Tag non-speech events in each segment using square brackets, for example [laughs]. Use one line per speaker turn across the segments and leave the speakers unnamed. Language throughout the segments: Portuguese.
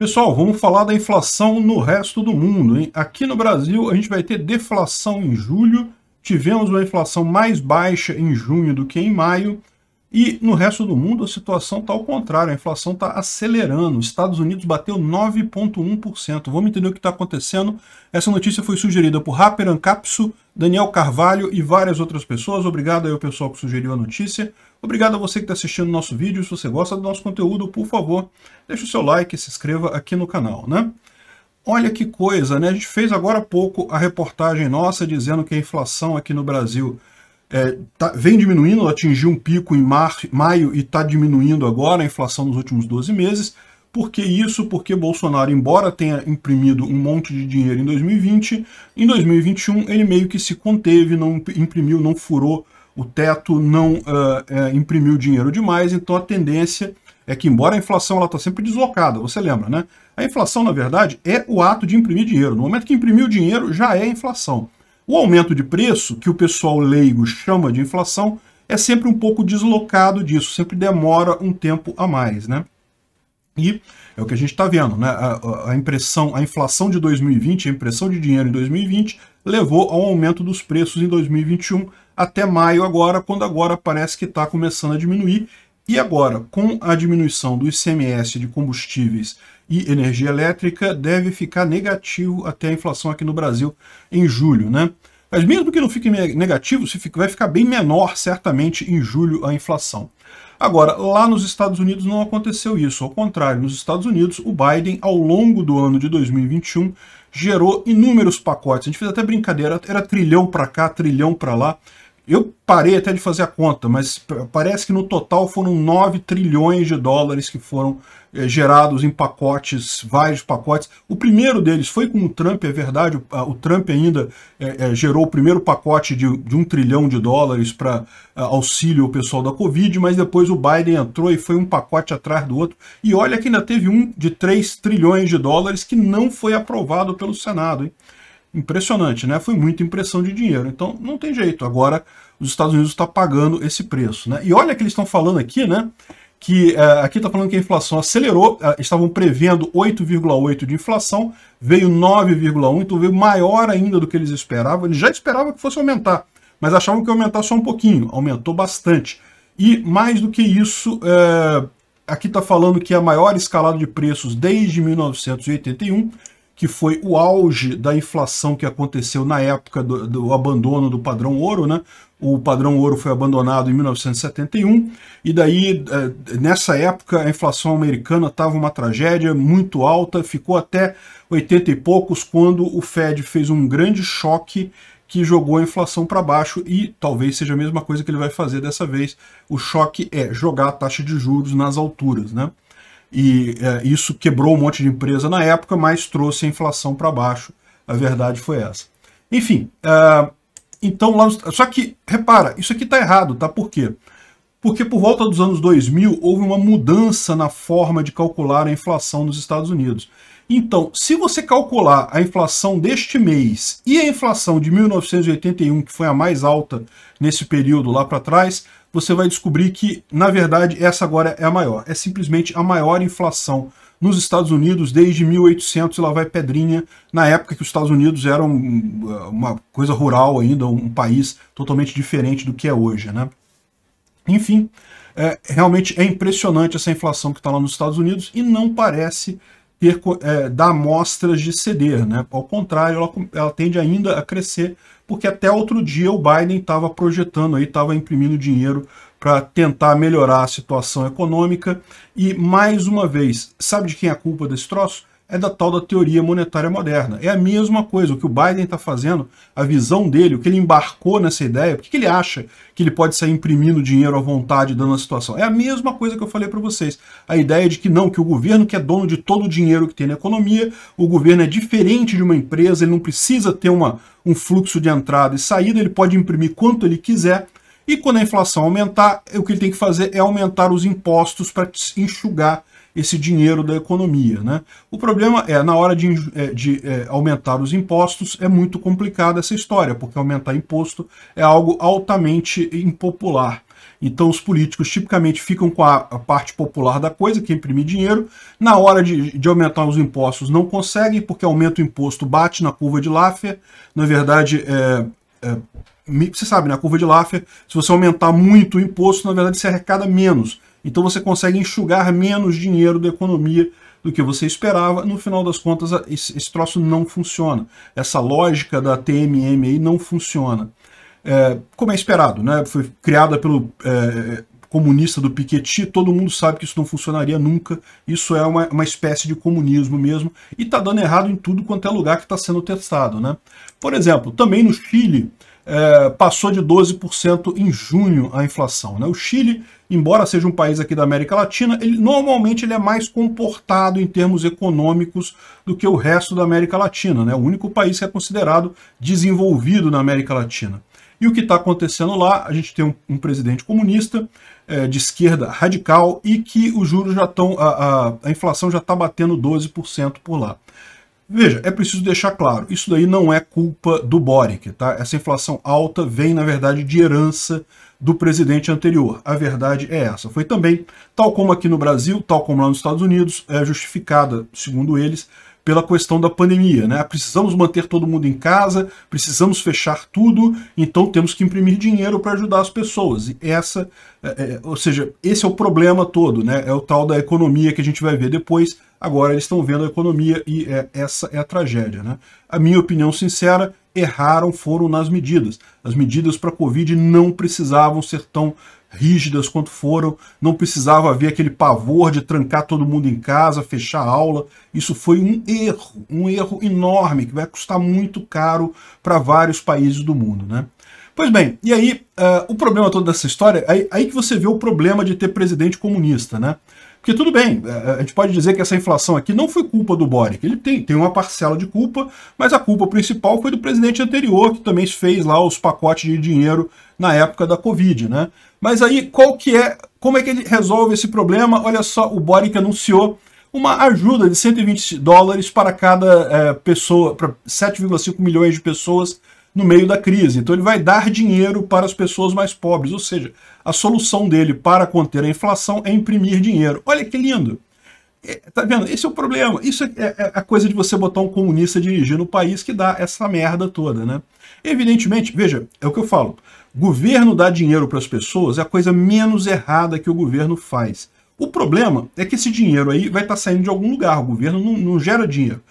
Pessoal, vamos falar da inflação no resto do mundo. Hein? Aqui no Brasil, a gente vai ter deflação em julho, tivemos uma inflação mais baixa em junho do que em maio, e no resto do mundo a situação está ao contrário, a inflação está acelerando. Os Estados Unidos bateu 9,1%. Vamos entender o que está acontecendo. Essa notícia foi sugerida por Rapper Ancapsu, Daniel Carvalho e várias outras pessoas. Obrigado aí ao pessoal que sugeriu a notícia. Obrigado a você que está assistindo o nosso vídeo. Se você gosta do nosso conteúdo, por favor, deixe o seu like e se inscreva aqui no canal, né? Olha que coisa, né? A gente fez agora há pouco a reportagem nossa dizendo que a inflação aqui no Brasil é, tá, vem diminuindo, atingiu um pico em mar, maio e está diminuindo agora a inflação nos últimos 12 meses. Por que isso? Porque Bolsonaro, embora tenha imprimido um monte de dinheiro em 2020, em 2021 ele meio que se conteve, não imprimiu, não furou o teto não uh, imprimiu dinheiro demais, então a tendência é que, embora a inflação está sempre deslocada, você lembra, né? A inflação, na verdade, é o ato de imprimir dinheiro. No momento que imprimiu dinheiro, já é inflação. O aumento de preço, que o pessoal leigo chama de inflação, é sempre um pouco deslocado disso, sempre demora um tempo a mais, né? E é o que a gente está vendo, né? A, a, impressão, a inflação de 2020, a impressão de dinheiro em 2020, levou ao aumento dos preços em 2021, até maio agora, quando agora parece que está começando a diminuir. E agora, com a diminuição do ICMS de combustíveis e energia elétrica, deve ficar negativo até a inflação aqui no Brasil em julho, né? Mas mesmo que não fique negativo, vai ficar bem menor, certamente, em julho a inflação. Agora, lá nos Estados Unidos não aconteceu isso. Ao contrário, nos Estados Unidos, o Biden, ao longo do ano de 2021, gerou inúmeros pacotes. A gente fez até brincadeira, era trilhão para cá, trilhão para lá. Eu parei até de fazer a conta, mas parece que no total foram 9 trilhões de dólares que foram é, gerados em pacotes, vários pacotes. O primeiro deles foi com o Trump, é verdade. O, a, ah, o Trump ainda é, é, gerou o primeiro pacote de, de um trilhão de dólares para ah, auxílio ao pessoal da Covid, mas depois o Biden entrou e foi um pacote atrás do outro. E olha que ainda teve um de 3 trilhões de dólares que não foi aprovado pelo Senado. Hein? impressionante, né? Foi muita impressão de dinheiro. Então não tem jeito. Agora os Estados Unidos estão tá pagando esse preço, né? E olha que eles estão falando aqui, né? Que uh, aqui está falando que a inflação acelerou, uh, estavam prevendo 8,8 de inflação, veio 9,1, então veio maior ainda do que eles esperavam. Eles já esperavam que fosse aumentar, mas achavam que ia aumentar só um pouquinho. Aumentou bastante. E mais do que isso, uh, aqui está falando que é a maior escalada de preços desde 1981 que foi o auge da inflação que aconteceu na época do, do, abandono do padrão ouro, né? O padrão ouro foi abandonado em 1971, e daí, é, nessa época, a inflação americana estava uma tragédia muito alta, ficou até 80 e poucos, quando o Fed fez um grande choque que jogou a inflação para baixo e talvez seja a mesma coisa que ele vai fazer dessa vez. O choque é jogar a taxa de juros nas alturas, né? e é, isso quebrou um monte de empresa na época, mas trouxe a inflação para baixo. A verdade foi essa. Enfim, é, então lá. só que, repara, isso aqui está errado, tá? Por quê? Porque por volta dos anos 2000 houve uma mudança na forma de calcular a inflação nos Estados Unidos. Então, se você calcular a inflação deste mês e a inflação de 1981, que foi a mais alta nesse período lá para trás, você vai descobrir que, na verdade, essa agora é a maior. É simplesmente a maior inflação nos Estados Unidos desde 1800 e lá vai pedrinha, na época que os Estados Unidos eram uma coisa rural ainda, um país totalmente diferente do que é hoje, né? Enfim, é, realmente é impressionante essa inflação que está lá nos Estados Unidos e não parece é, dar amostras de ceder. Né? Ao contrário, ela, ela tende ainda a crescer, porque até outro dia o Biden estava projetando, estava imprimindo dinheiro para tentar melhorar a situação econômica. E, mais uma vez, sabe de quem é a culpa desse troço? é da tal da teoria monetária moderna. É a mesma coisa, o que o Biden está fazendo, a visão dele, o que ele embarcou nessa ideia, o que ele acha que ele pode sair imprimindo dinheiro à vontade, dando a situação. É a mesma coisa que eu falei para vocês. A ideia de que não, que o governo que é dono de todo o dinheiro que tem na economia, o governo é diferente de uma empresa, ele não precisa ter uma, um fluxo de entrada e saída, ele pode imprimir quanto ele quiser, e quando a inflação aumentar, o que ele tem que fazer é aumentar os impostos para enxugar esse dinheiro da economia. Né? O problema é, na hora de, é, de é, aumentar os impostos, é muito complicada essa história, porque aumentar imposto é algo altamente impopular. Então os políticos tipicamente ficam com a parte popular da coisa, que é imprimir dinheiro. Na hora de, de, aumentar os impostos não conseguem, porque aumenta o imposto, bate na curva de Laffer. Na verdade, é, é, você sabe, na né? curva de Laffer, se você aumentar muito o imposto, na verdade você arrecada menos. Então você consegue enxugar menos dinheiro da economia do que você esperava. No final das contas, esse troço não funciona. Essa lógica da TMM aí não funciona. É, como é esperado, né? foi criada pelo é, comunista do Piketty, todo mundo sabe que isso não funcionaria nunca. Isso é uma, uma espécie de comunismo mesmo. E está dando errado em tudo quanto é lugar que está sendo testado. Né? Por exemplo, também no Chile, é, passou de 12% em junho a inflação. Né? O Chile, embora seja um país aqui da América Latina, ele, normalmente ele é mais comportado em termos econômicos do que o resto da América Latina. Né? O único país que é considerado desenvolvido na América Latina. E o que está acontecendo lá? A gente tem um, um presidente comunista é, de esquerda radical e que os juros já estão, a, a, a inflação já está batendo 12% por lá. Veja, é preciso deixar claro, isso daí não é culpa do Boric, tá? Essa inflação alta vem, na verdade, de herança do presidente anterior. A verdade é essa. Foi também, tal como aqui no Brasil, tal como lá nos Estados Unidos, é justificada, segundo eles, pela questão da pandemia. Né? Precisamos manter todo mundo em casa, precisamos fechar tudo, então temos que imprimir dinheiro para ajudar as pessoas. E essa, é, é, ou seja, esse é o problema todo, né? é o tal da economia que a gente vai ver depois. Agora eles estão vendo a economia e é, essa é a tragédia. Né? A minha opinião sincera, erraram foram nas medidas. As medidas para a Covid não precisavam ser tão rígidas quanto foram, não precisava haver aquele pavor de trancar todo mundo em casa, fechar a aula. Isso foi um erro, um erro enorme que vai custar muito caro para vários países do mundo, né? Pois bem, e aí uh, o problema todo dessa história, aí, aí que você vê o problema de ter presidente comunista, né? Porque tudo bem, é, é, a gente pode dizer que essa inflação aqui não foi culpa do Boric. Ele tem, tem uma parcela de culpa, mas a culpa principal foi do presidente anterior, que também fez lá os pacotes de dinheiro na época da Covid, né? Mas aí, qual que é, como é que ele resolve esse problema? Olha só, o Boric anunciou uma ajuda de 120 dólares para cada é, pessoa, para 7,5 milhões de pessoas no meio da crise. Então ele vai dar dinheiro para as pessoas mais pobres, ou seja, a solução dele para conter a inflação é imprimir dinheiro. Olha que lindo! É, tá vendo? Esse é o problema. Isso é, é, é a coisa de você botar um comunista dirigindo o país que dá essa merda toda, né? Evidentemente, veja, é o que eu falo. Governo dar dinheiro para as pessoas é a coisa menos errada que o governo faz. O problema é que esse dinheiro aí vai estar tá saindo de algum lugar. O governo não, não gera dinheiro.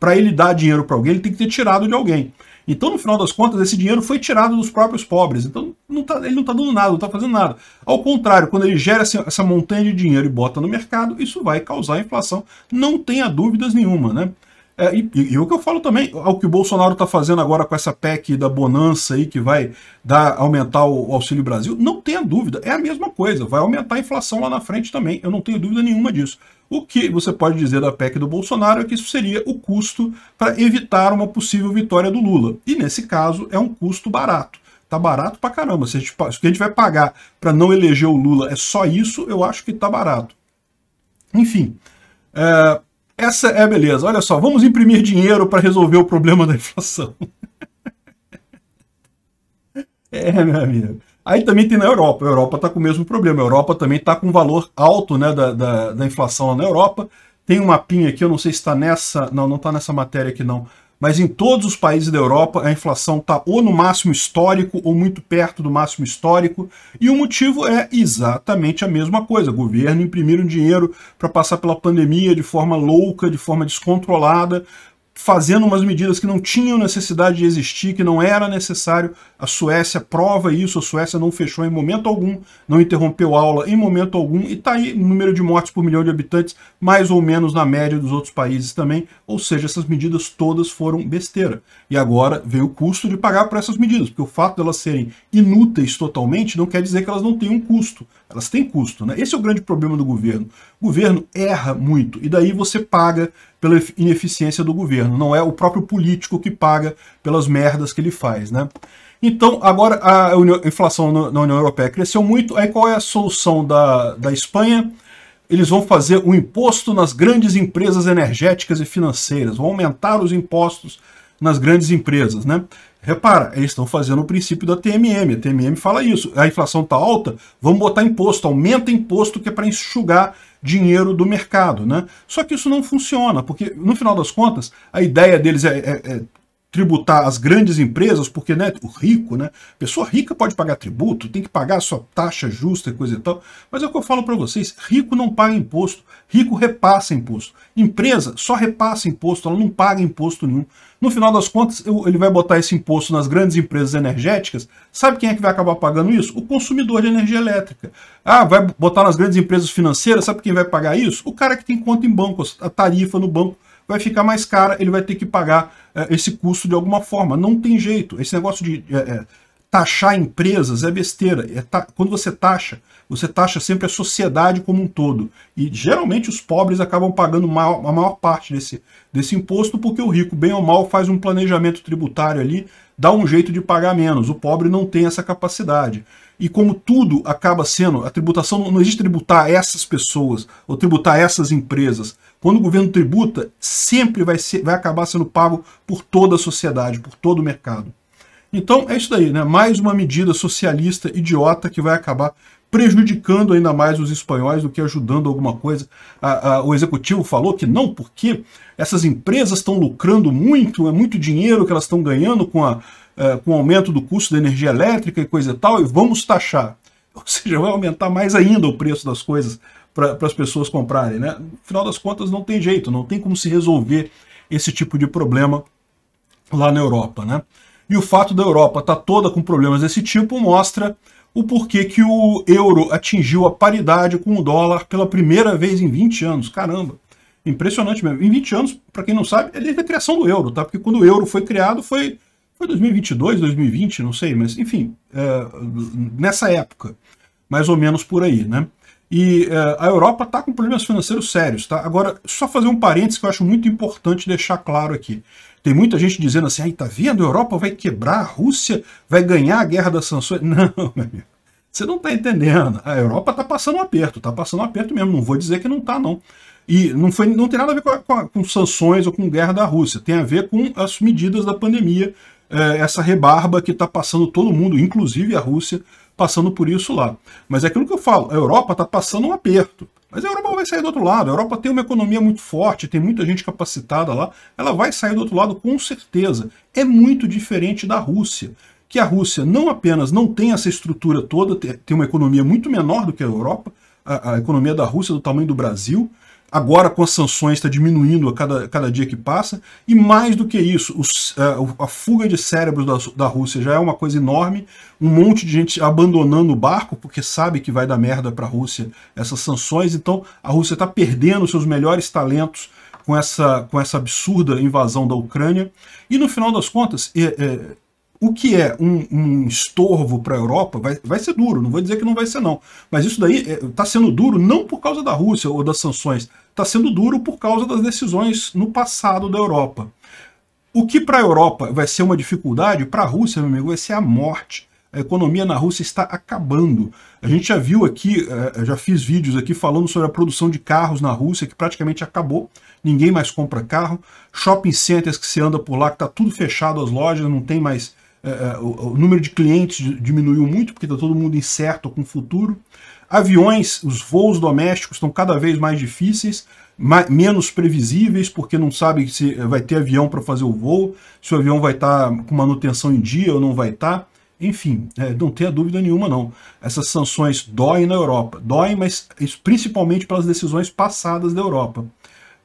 Para ele dar dinheiro para alguém, ele tem que ter tirado de alguém. Então, no final das contas, esse dinheiro foi tirado dos próprios pobres. Então, não tá, ele não está dando nada, não está fazendo nada. Ao contrário, quando ele gera essa, essa montanha de dinheiro e bota no mercado, isso vai causar inflação, não tenha dúvidas nenhuma. Né? É, e, e, o que eu falo também, ao que o Bolsonaro está fazendo agora com essa PEC da bonança aí que vai dar, aumentar o, o Auxílio Brasil, não tenha dúvida, é a mesma coisa, vai aumentar a inflação lá na frente também, eu não tenho dúvida nenhuma disso. O que você pode dizer da PEC do Bolsonaro é que isso seria o custo para evitar uma possível vitória do Lula. E nesse caso é um custo barato. Tá barato pra caramba. Se a gente, se a gente vai pagar para não eleger o Lula é só isso, eu acho que tá barato. Enfim, é, essa é a beleza. Olha só, vamos imprimir dinheiro para resolver o problema da inflação. [laughs] é, meu amigo. Aí também tem na Europa. A Europa está com o mesmo problema. A Europa também está com valor alto né, da, da, da inflação na Europa. Tem um mapinha aqui, eu não sei se está nessa. Não, não está nessa matéria aqui não mas em todos os países da Europa a inflação está ou no máximo histórico ou muito perto do máximo histórico, e o motivo é exatamente a mesma coisa. O governo imprimiram dinheiro para passar pela pandemia de forma louca, de forma descontrolada, fazendo umas medidas que não tinham necessidade de existir, que não era necessário. A Suécia prova isso, a Suécia não fechou em momento algum, não interrompeu aula em momento algum, e está aí o número de mortes por milhão de habitantes, mais ou menos na média dos outros países também, ou seja, essas medidas todas foram besteira. E agora vem o custo de pagar por essas medidas, porque o fato delas elas serem inúteis totalmente não quer dizer que elas não tenham um custo. Elas têm custo, né? Esse é o grande problema do governo. O governo erra muito e daí você paga pela ineficiência do governo. Não é o próprio político que paga pelas merdas que ele faz, né? Então, agora a inflação na União Europeia cresceu muito. Aí qual é a solução da, da Espanha? Eles vão fazer um imposto nas grandes empresas energéticas e financeiras, vão aumentar os impostos nas grandes empresas, né? Repara, eles estão fazendo o princípio da TMM. A TMM fala isso. A inflação está alta, vamos botar imposto, aumenta imposto que é para enxugar dinheiro do mercado. Né? Só que isso não funciona, porque no final das contas, a ideia deles é, é, é tributar as grandes empresas, porque né, o rico, né? Pessoa rica pode pagar tributo, tem que pagar a sua taxa justa e coisa e tal. Mas é o que eu falo para vocês: rico não paga imposto, rico repassa imposto. Empresa só repassa imposto, ela não paga imposto nenhum. No final das contas, ele vai botar esse imposto nas grandes empresas energéticas. Sabe quem é que vai acabar pagando isso? O consumidor de energia elétrica. Ah, vai botar nas grandes empresas financeiras, sabe quem vai pagar isso? O cara que tem conta em banco, a tarifa no banco vai ficar mais cara, ele vai ter que pagar é, esse custo de alguma forma. Não tem jeito. Esse negócio de é, taxar empresas é besteira. É ta... Quando você taxa, você taxa sempre a sociedade como um todo. E geralmente os pobres acabam pagando maior, a maior parte desse, desse imposto, porque o rico, bem ou mal, faz um planejamento tributário ali, dá um jeito de pagar menos. O pobre não tem essa capacidade. E como tudo acaba sendo, a tributação não, existe tributar essas pessoas ou tributar essas empresas. Quando o governo tributa, sempre vai, ser, vai acabar sendo pago por toda a sociedade, por todo o mercado. Então é isso daí, né? Mais uma medida socialista idiota que vai acabar prejudicando ainda mais os espanhóis do que ajudando alguma coisa. A, a, o executivo falou que não, porque essas empresas estão lucrando muito, é muito dinheiro que elas estão ganhando com a, eh, com o aumento do custo da energia elétrica e coisa e tal, e vamos taxar. [laughs] Ou seja, vai aumentar mais ainda o preço das coisas para as pessoas comprarem. Né? No final das contas, não tem jeito, não tem como se resolver esse tipo de problema lá na Europa. Né? E o fato da Europa estar tá toda com problemas desse tipo mostra o porquê que o euro atingiu a paridade com o dólar pela primeira vez em 20 anos. Caramba, impressionante mesmo. Em 20 anos, para quem não sabe, é desde a criação do euro, tá? Porque quando o euro foi criado foi foi 2022, 2020, não sei, mas enfim, é, nessa época, mais ou menos por aí, né? E é, a Europa está com problemas financeiros sérios, tá? Agora, só fazer um parênteses que eu acho muito importante deixar claro aqui. Tem muita gente dizendo assim, aí tá vendo, a Europa vai quebrar, a Rússia vai ganhar a guerra das sanções. [laughs] Não, meu amigo. Você não está entendendo. A Europa está passando um aperto, está passando um aperto mesmo. Não vou dizer que não está, não. E não, foi, não tem nada a ver com, com, com, sanções ou com guerra da Rússia. Tem a ver com as medidas da pandemia é, essa rebarba que está passando todo mundo, inclusive a Rússia, passando por isso lá. Mas é aquilo que eu falo, a Europa está passando um aperto. Mas a Europa vai sair do outro lado. A Europa tem uma economia muito forte, tem muita gente capacitada lá. Ela vai sair do outro lado com certeza. É muito diferente da Rússia, que a Rússia não apenas não tem essa estrutura toda, tem uma economia muito menor do que a Europa, a, a economia da Rússia é do tamanho do Brasil, Agora, com as sanções, está diminuindo a cada, cada dia que passa. E mais do que isso, os, a, é, a, fuga de cérebros da, da Rússia já é uma coisa enorme. Um monte de gente abandonando o barco, porque sabe que vai dar merda para a Rússia essas sanções. Então, a Rússia está perdendo seus melhores talentos com essa, com essa absurda invasão da Ucrânia. E, no final das contas, é, é, o que é um, um estorvo para a Europa vai, vai ser duro, não vou dizer que não vai ser não. Mas isso daí está é, tá sendo duro não por causa da Rússia ou das sanções, está sendo duro por causa das decisões no passado da Europa. O que para a Europa vai ser uma dificuldade, para a Rússia, meu amigo, vai ser a morte. A economia na Rússia está acabando. A gente já viu aqui, é, é, já fiz vídeos aqui falando sobre a produção de carros na Rússia, que praticamente acabou. Ninguém mais compra carro. Shopping centers que se anda por lá, que está tudo fechado, as lojas, não tem mais é, é, o, o, número de clientes diminuiu muito, porque está todo mundo incerto com o futuro. Aviões, os voos domésticos estão cada vez mais difíceis, mais, menos previsíveis, porque não sabe se vai ter avião para fazer o voo, se o avião vai estar tá com manutenção em dia ou não vai estar. Tá. Enfim, é, não tenha dúvida nenhuma não. Essas sanções doem na Europa. Doem, mas isso, principalmente pelas decisões passadas da Europa.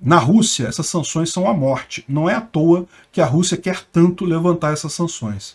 Na Rússia, essas sanções são a morte. Não é à toa que a Rússia quer tanto levantar essas sanções.